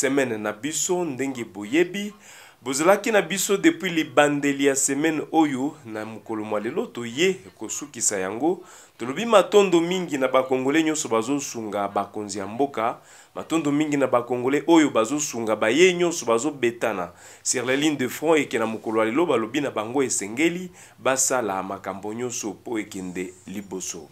semaine na biso ndenge boyebi bozalaki na biso depuis libandeli ya semaine oyo na mokolo mwa lelo toye kosukisa yango tolobi matondo mingi na bakongole nyonso bazosunga bakonzi ya mboka matondo mingi na bakongole oyo bazosunga baye nyonso bazobetana sur la ligne de front eke na mokolo ya lelo balobi na bango esengeli basala makambo nyonso mpo ekende liboso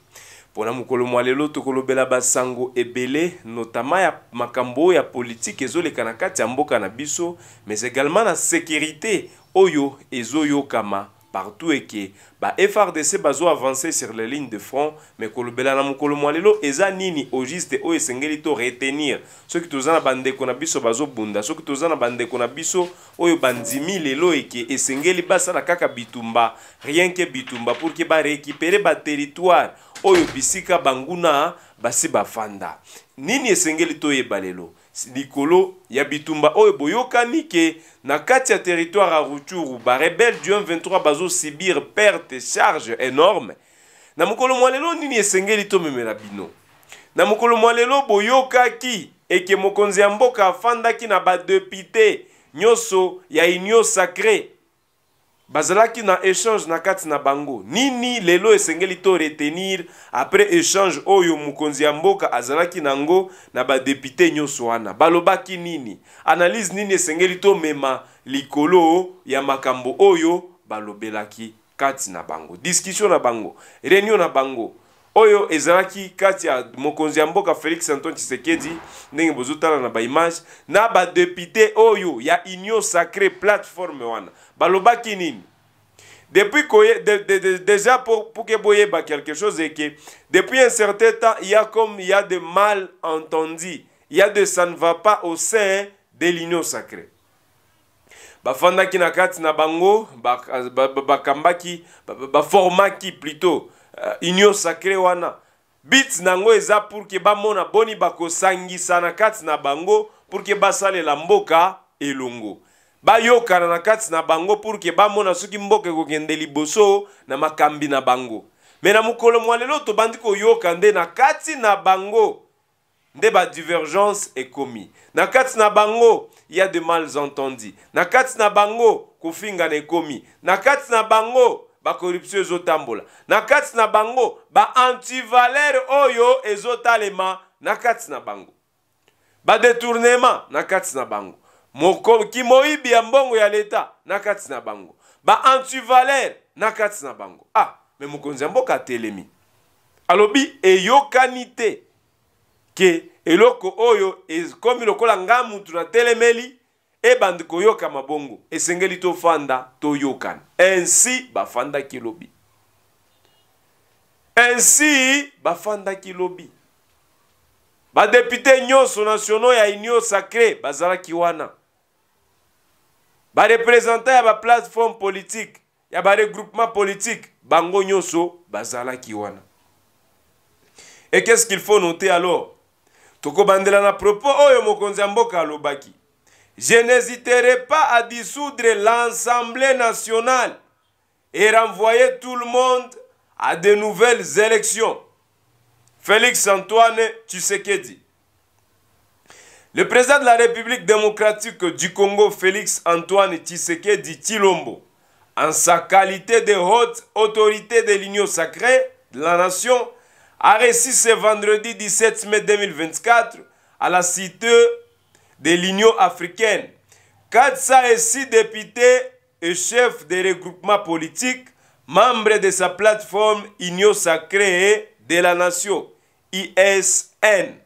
mpona mokolo mwa lelo tokolobela basango ebele notama ya makambo ya politike ezoleka na kati ya mboka na biso mais également na sécurité oyo ezoyokama partout eke ba frdc bazoavance sur les lignes de front me kolobela na mokolo mwa lelo eza nini au juste oyo esengeli to retenir soki toza na bandeko na biso bazobunda soki toza na bandeko na biso oyo bandimi lelo eke esengeli basala kaka bitumba rien ke bitumba pour ke barécupere baterritoire oyo bisika banguna basi bafanda nini esengeli toyeba lelo likolo ya bitumba oyo boyokani ke na kati ya territoire ya ruchuru barebele du 23 bazosibir perte charge énorme na mokolo mwa lelo nini esengeli tomemela bino na mokolo mwa lelo boyokaki eke mokonzi ya mboka afandaki na badepute nyonso ya union sacré bazalaki na échange na kati na bango nini lelo esengeli to retenir après échange oyo mokonzi ya mboka azalaki nango na badepute nyonso wana balobaki nini analyse nini esengeli to mema likolo ya makambo oyo balobelaki kati na bango discussion na bango réunion na bango oyo ezalaki Katia, ya mokonzi ya mboka félix anton tshisekedi ndenge bozotala na baimage na oyo ya union sacré plateforme wana balobaki nini depuis koye, de, de, de, déjà pour, pour que boyeba quelque chose eke depuis un certain temps il y a comme il y a de mal entendu il y a de ça ne va pas au sein de l'union sacrée bafandaki na kati na bango bakambaki ba, ba, ba, baformaki plutôt uh, union sacré wana bit na yango eza pour ke bamona boni bakosangisa na kati na bango pour ke basalela mboka elongo bayokana na kati na bango pour ke bamona soki mboka ekokende liboso na makambi na bango me na mokolo mwa lelo tobandi koyoka nde na kati na bango nde badivergence ekomi na kati na bango ya de malentendis na kati na bango kofingana ekomi na kati na bango bakorruption ezotambola na kati na bango baantivalere oyo ezotalema na kati na bango badetournema na kati na bango kimoyibi ya mbongo ya leta na kati na bango baantivalere na kati na bango ah me mokonzi ya mboka atelemi alobi eyokani te ke eloko oyo ekomi lokola ngai mutu natelemeli ebandi koyokama bongo esengeli tofanda toyokana ensi bafandaki lobi ensi bafandaki lobi badepute nyonso nationaux ya union sacré bazalaki wana barepresentant ya baplateforme politique ya baregroupement politique bango nyonso bazalaki wana et qu'est ce qu'il faut noter alors tokobandela na propos oyo mokonzi ya mboka alobaki Je n'hésiterai pas à dissoudre l'Assemblée nationale et renvoyer tout le monde à de nouvelles élections. Félix Antoine Tshisekedi. Le président de la République démocratique du Congo, Félix Antoine Tshisekedi Tilombo, en sa qualité de haute autorité de l'Union sacrée de la nation, a réussi ce vendredi 17 mai 2024 à la cité de l'Union africaine, 406 députés et chefs de regroupement politique, membres de sa plateforme Union sacrée de la nation, ISN.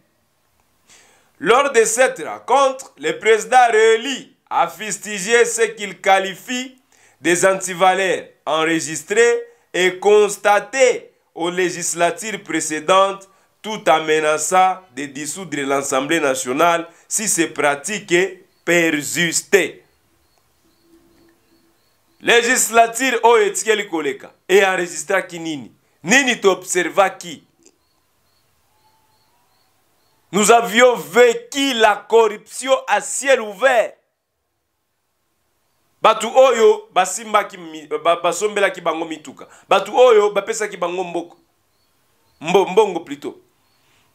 Lors de cette rencontre, le président Réli a fustigé ce qu'il qualifie des antivaleurs enregistrés et constatées aux législatives précédentes tout en menaçant de dissoudre l'Assemblée nationale si ces pratiques persistaient. Législature oyo oh, etikeli koleka qui nini nini qui. nous avions vécu la corruption à ciel ouvert Batu oyo basombela ki bango mituka Batu oyo ki bango mboko mbongo plutôt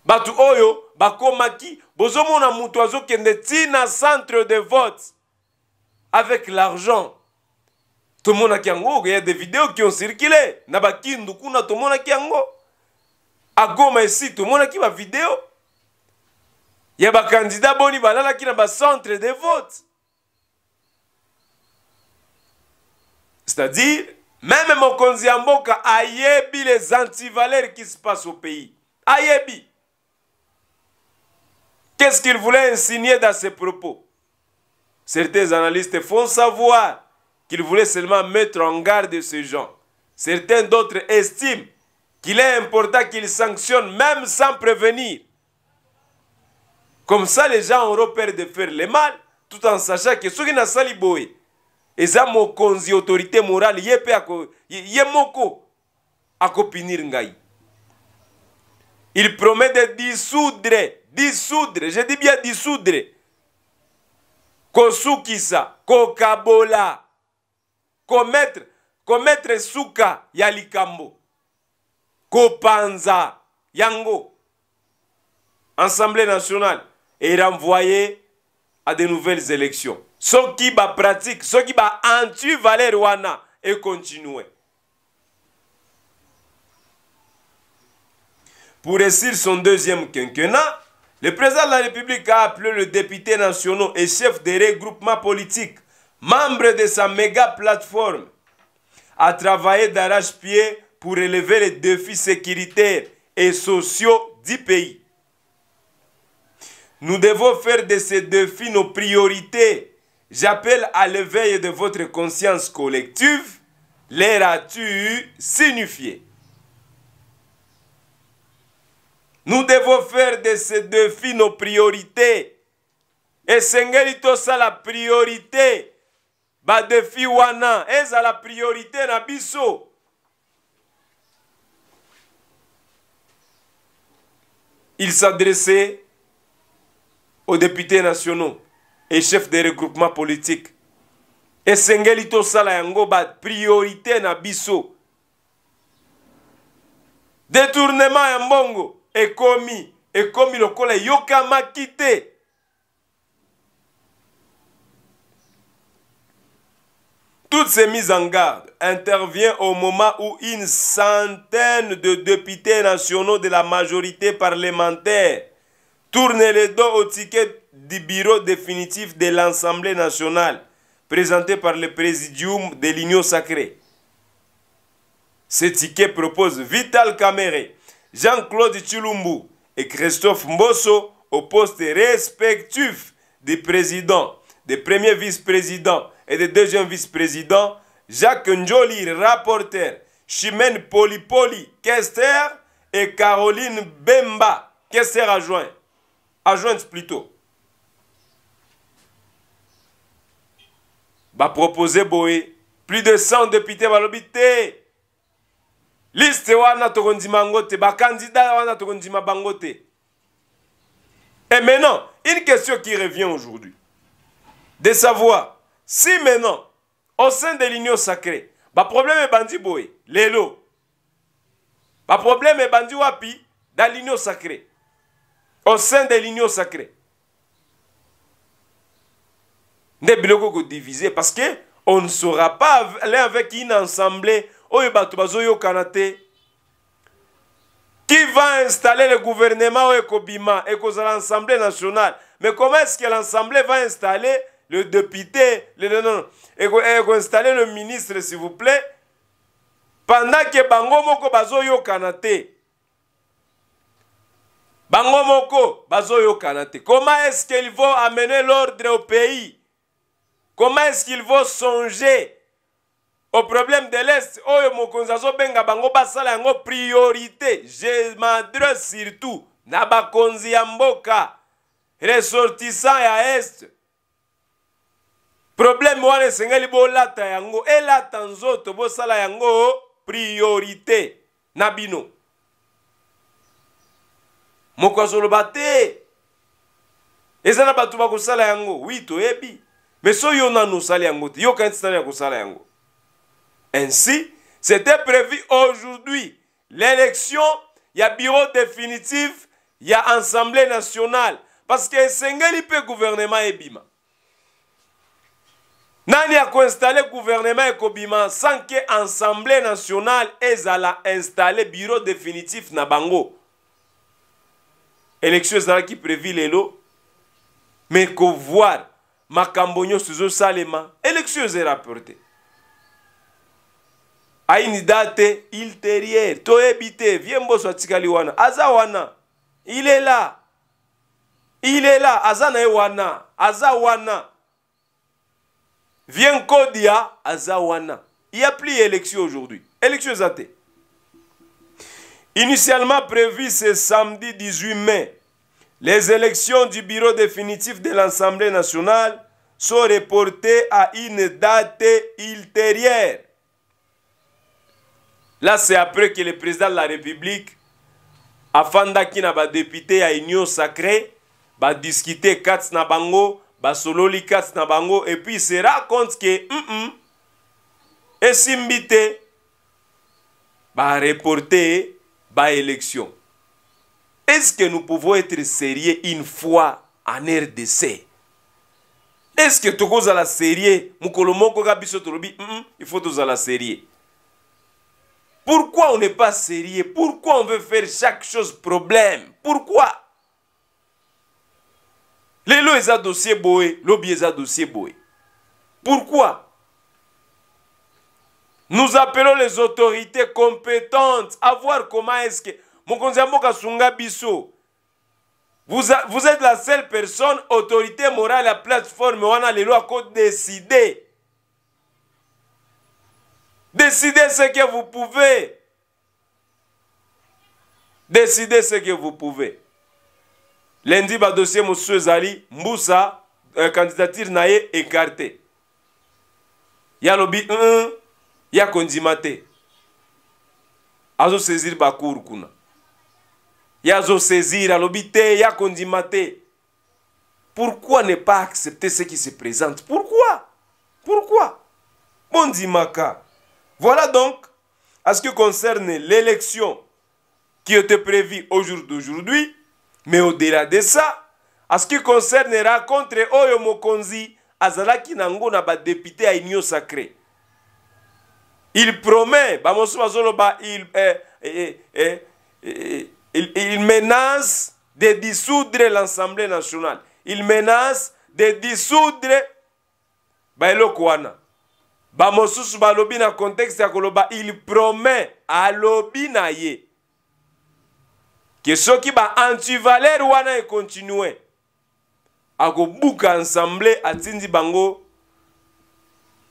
bato oyo bakomaki bozomona moto azokende ntina centre de vote avec l'argent tomonaki yango ya de video qui ont circulé na bakindu kuna tomonaki yango agoma esi tomonaki bavideo ya bakandida boni balalaki na bacentre de vote c'est-à-dire même mokonzi ya mboka ayebi les antivaleurs qui se passe au pays ayebi Qu'est-ce qu'il voulait insigner dans ses propos Certains analystes font savoir qu'il voulait seulement mettre en garde ces gens. Certains d'autres estiment qu'il est important qu'ils sanctionne même sans prévenir. Comme ça, les gens ont peur de faire le mal, tout en sachant que ceux qui n'ont pas ils ont autorité morale, ils ont moko à copinir Il promet de dissoudre dissoudre, je dis bien dissoudre, kosukisa, kokabola, Kometre... Kometre suka Yalikambo... kopanza, yango. Assemblée nationale Et renvoyer... à de nouvelles élections. Ce qui va pratique, ce qui va anti Valeruana et continuer. Pour réussir son deuxième quinquennat, le président de la République a appelé le député national et chef de regroupements politiques, membre de sa méga plateforme, à travailler d'arrache-pied pour élever les défis sécuritaires et sociaux du pays. Nous devons faire de ces défis nos priorités. J'appelle à l'éveil de votre conscience collective les tu signifié? nous devons faire de ces défis nos priorités esengeli tosala priorité badefi wana ezala priorité na biso il s'adressait aux députés nationaux et chefs des regroupements politiques esengeli tosala yango bapriorité na biso détournement ya mbongo commis le collègue Yokama Kité. toutes ces mises en garde interviennent au moment où une centaine de députés nationaux de la majorité parlementaire tournent les dos au ticket du bureau définitif de l'Assemblée nationale présenté par le Présidium de l'Union sacrée. Ce ticket propose Vital Caméré, Jean-Claude Chilumbu et Christophe Mbosso au poste respectif des présidents, des premiers vice-présidents et des deuxièmes vice-présidents, Jacques Njoli, rapporteur, Chimène Polipoli, Kester et Caroline Bemba, Kester adjoint. Adjointe plutôt. Bah proposer Boé, plus de 100 députés Balobité liste wana tokondima mangote te candidat wana tokondima et maintenant une question qui revient aujourd'hui de savoir si maintenant au sein de l'union sacrée problème est lélo. l'Union problème est bandi wapi dans l'union sacrée au sein de l'union sacrée nde biloko diviser parce que on ne saura pas aller avec une assemblée qui va installer le gouvernement et ekobima l'Assemblée nationale mais comment est-ce que l'assemblée va installer le député le, non, le ministre s'il vous plaît pendant que bango moko bazoyokana bango moko comment est-ce qu'ils vont amener l'ordre au pays comment est-ce qu'ils vont songer au problème de l'est oyo mokonzi azobenga bango basala yango priorité je m'adresse surtout na bakonzi ya mboka ressortissant ya est problème wana esengeli bolata yango elata nzoto bosala yango priorité na bino moko azoloba te eza na bato bakosala yango wi toyebi me so yo nano osali yango te yo kanisi nani ya kosala yango Ainsi, c'était prévu aujourd'hui. L'élection, il y a bureau définitif, il y a assemblée nationale. Parce que Sengeli peut gouvernement et bima. Nani a installé gouvernement et kobima sans que assemblée nationale ezala installé bureau définitif na bango. Élection ezala qui prévu lelo. Mais voir, makambonyo suzo salema. Élection ezala rapportée. à une date ultérieure Toi te viens Bosso atikali wana aza il est là il est là aza Azawana, viens wana Azawana. il n'y a plus d'élection aujourd'hui élection zate. initialement prévu ce samedi 18 mai les élections du bureau définitif de l'Assemblée nationale sont reportées à une date ultérieure Là, c'est après que le président de la République afandaki na badepute ya union sacrée badiskute kati na bango basololi kati na bango epuis sera compte ke mm -mm, esimbi te bareporte baélection est-ce que nous pouvons être sérieux une fois en rdc est-ce que tokozala sérieux mokolo moko ka biso tolobi mm -mm, il faut tozala sérieux Pourquoi on n'est pas sérieux Pourquoi on veut faire chaque chose problème Pourquoi sont à dossier boye, lobby à dossier boye. Pourquoi Nous appelons les autorités compétentes à voir comment est-ce que vous, vous êtes la seule personne, autorité morale, la plateforme, on a les lois qu'on décidé. Décidez ce que vous pouvez. Décidez ce que vous pouvez. Lundi, ba dossier Monsieur Zali, Moussa, euh, candidature naye écarté. Ya lobi 1, ya kondimate. Azo saisir bakour kuna. Ya azo saisir, alobi te, ya kondimate. Pourquoi ne pas accepter ce qui se présente Pourquoi Pourquoi Bondimaka. Voilà donc, à ce qui concerne l'élection qui était prévue au jour d'aujourd'hui, mais au-delà de ça, à ce qui concerne la rencontre Oyo Mokonzi, Azalaki na député à Union Sacré. Il promet, eh, eh, eh, il, il menace de dissoudre l'Assemblée nationale. Il menace de dissoudre Kouana. bamosusu balobi na contexte ya koloba il promet alobi na ye ke soki baantivalere wana ekontinue akobuka ensemble atindi bango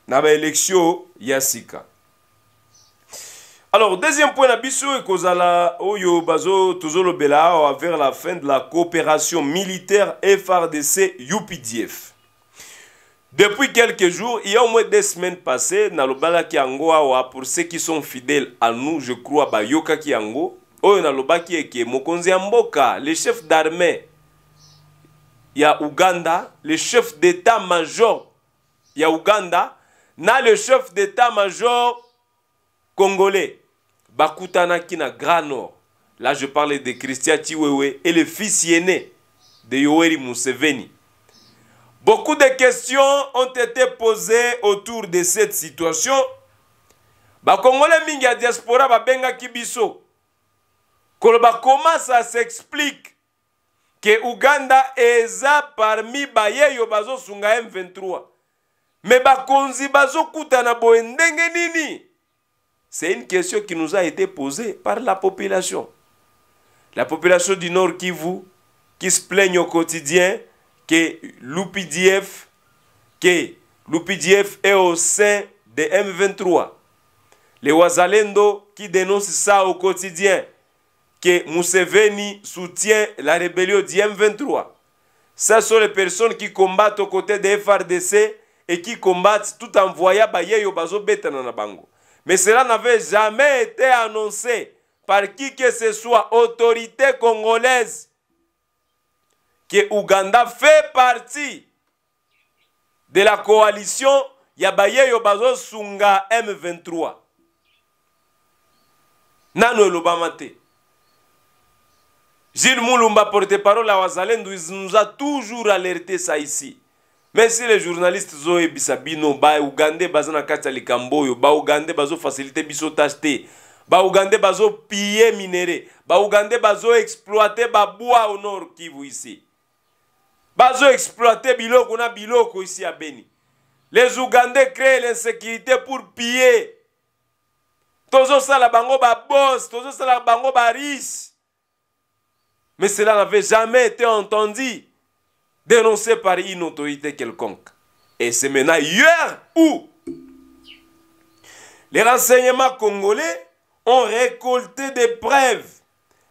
na baelektio ya sika alors deuxième point na biso ekozala oyo tozolobela awa vers la fin de la coopération militaire frdc updf Depuis quelques jours, il y a au moins deux semaines passées, pour ceux qui sont fidèles à nous, je crois bayokaki yango. le chef d'armée a Uganda, le chef d'état-major y a Uganda na le chef d'état-major congolais bakutanaki na Grand Là, je parlais de Christian Tiwewe, et le fils aîné de Yoweri Museveni. Beaucoup de questions ont été posées autour de cette situation. Bakongole mingi ya diaspora babengaki biso koloba comment ça s'explique que Uganda eza parmi bayeyo bazosunga M23 me bakonzi bazokutana boye ndenge nini c'est une question qui nous a été posée par la population la population du Nord Kivu qui se plaigne au quotidien que l'UPDF est au sein de M23. Les Wazalendo qui dénoncent ça au quotidien, que Museveni soutient la rébellion du M23. Ce sont les personnes qui combattent aux côtés des FRDC et qui combattent tout en voyant dans la Bango. Mais cela n'avait jamais été annoncé par qui que ce soit, autorité congolaise, que Uganda fait partie de la coalition yabaye yobazo Sunga M23. Nano Lobamate. Gilles Moulumba, porte-parole à Wazalendo, nous a toujours alerté ça ici. Mais si les journalistes Zoé Bisabino. ba Ougandais, Bazana Katali Kamboyo, ba Uganda Bazo Facilité Bisso ba Uganda Bazo Piller Minéré, ba Uganda Bazo Exploiter Baboua au Nord Kivu ici exploiter ici à Beni. Les Ougandais créent l'insécurité pour piller. la bango ça, la bango ris. mais cela n'avait jamais été entendu dénoncé par une autorité quelconque et c'est maintenant hier où les renseignements congolais ont récolté des preuves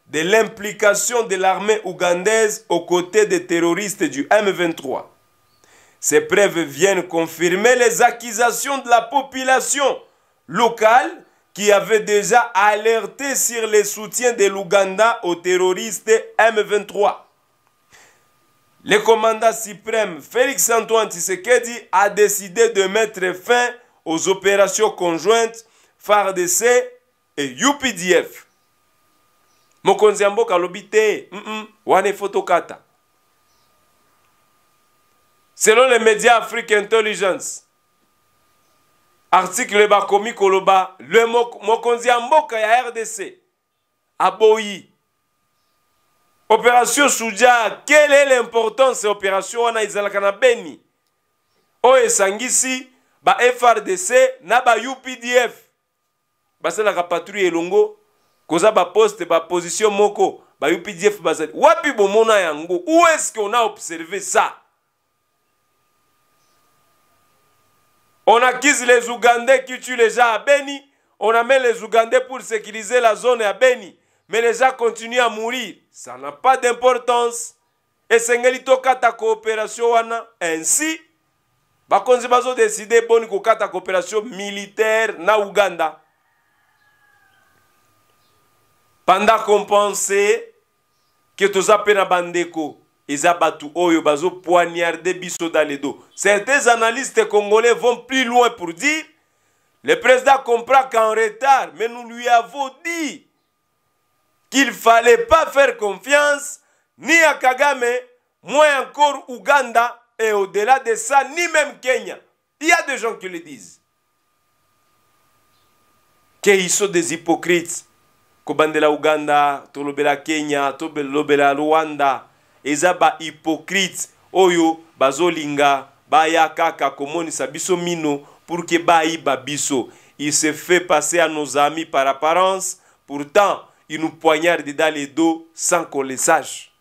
de l'implication de l'armée ougandaise aux côtés des terroristes du M23. Ces preuves viennent confirmer les accusations de la population locale qui avait déjà alerté sur le soutien de l'Ouganda aux terroristes M23. Le commandant suprême Félix Antoine Tshisekedi a décidé de mettre fin aux opérations conjointes FARDC et UPDF. mokonzi ya mboka alobi te mm -mm, wana efo tokata selon le média afrique intelligence article bakomi koloba le mokonzi ya mboka ya rdc aboyi opération suja quelle est l'importance opération wana ezalaka na beni oyo esangisi ba frdc na ba updf basalaka patrouille elongo koza baposte baposition moko ba updf bazali wapi bomona yango ou estce on a observé ça on accuse les ougandais qui tuent les gens à beni on amène les ougandais pour sécuriser la zone à beni mais les gens continuent à mourir ça n'a pas d'importance esengeli tokata coopération wana ainsi bakonzi bazodeside boni kokata coopération militaire na uganda pendant qu'on pensait que toza ils à bandeko ils battu oyo poignardé biso dans les dos certains analystes congolais vont plus loin pour dire le président comprend qu'en retard mais nous lui avons dit qu'il fallait pas faire confiance ni à Kagame moins encore Ouganda et au-delà de ça ni même Kenya il y a des gens qui le disent qu'ils sont des hypocrites kobandela uganda tolobela kenya tolobela rwanda eza hypocrite oyo bazolinga baya kaka komonisa biso mino pour que baï babisso, il se fait passer à nos amis par apparence pourtant il nous poignarde dans les dos sans qu'on le sache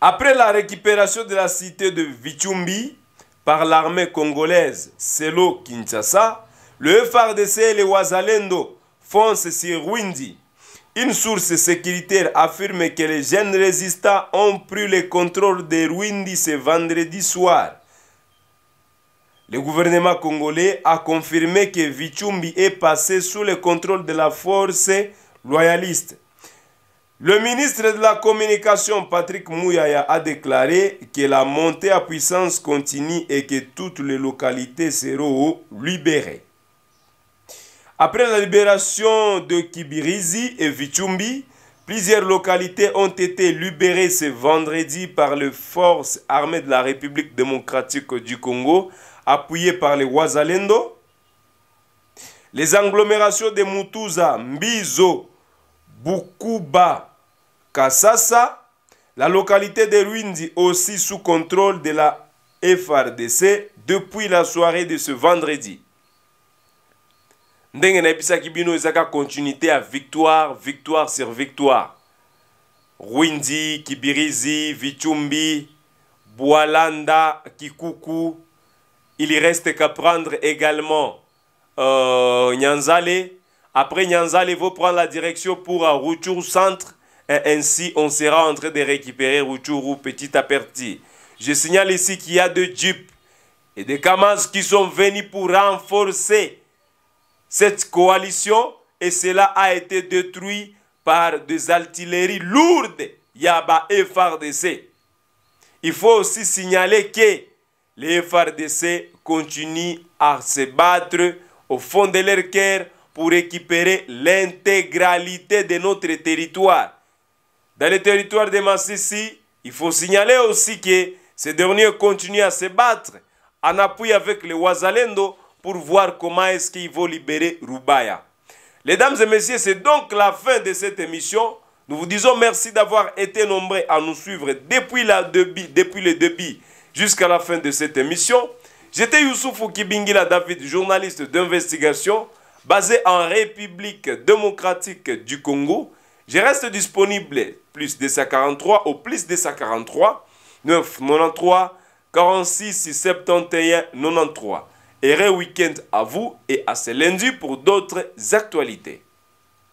après la récupération de la cité de vichumbi par l'armée congolaise Selo Kinshasa, le FARDC et les Wazalendo foncent sur Rwindi. Une source sécuritaire affirme que les jeunes résistants ont pris le contrôle de Rwindi ce vendredi soir. Le gouvernement congolais a confirmé que Vichumbi est passé sous le contrôle de la force loyaliste. Le ministre de la Communication, Patrick Mouyaya, a déclaré que la montée à puissance continue et que toutes les localités seront libérées. Après la libération de Kibirizi et Vichumbi, plusieurs localités ont été libérées ce vendredi par les forces armées de la République démocratique du Congo, appuyées par les Ouazalendo. Les agglomérations de Mutuza, Mbizo, Bukuba... Kasasa... la localité de Ruindi aussi sous contrôle de la FRDC depuis la soirée de ce vendredi. ndenge nayebisaki bino ezaka continuité à victoire victoire sur victoire rwindi kibirizi vichumbi Boalanda, kikuku il reste qu'à prendre également euh, nyanzale après Nyanza, vous prendre la direction pour au euh, Centre. Et ainsi, on sera en train de récupérer Routourou petit à petit. Je signale ici qu'il y a des jeeps et des kamas qui sont venus pour renforcer cette coalition. Et cela a été détruit par des artilleries lourdes, Yaba et Il faut aussi signaler que les FARDC continuent à se battre au fond de leur cœur pour récupérer l'intégralité de notre territoire. Dans le territoire de Massissi, il faut signaler aussi que ces derniers continuent à se battre en appui avec les Ouazalendo pour voir comment est-ce qu'ils vont libérer Rubaya. Les et messieurs, c'est donc la fin de cette émission. Nous vous disons merci d'avoir été nombreux à nous suivre depuis, la depuis le début jusqu'à la fin de cette émission. J'étais Youssouf Kibingila David, journaliste d'investigation basé en République démocratique du Congo. Je reste disponible plus 243 au plus 243 993 93 46 71 93. Et week-end à vous et à ce lundi pour d'autres actualités.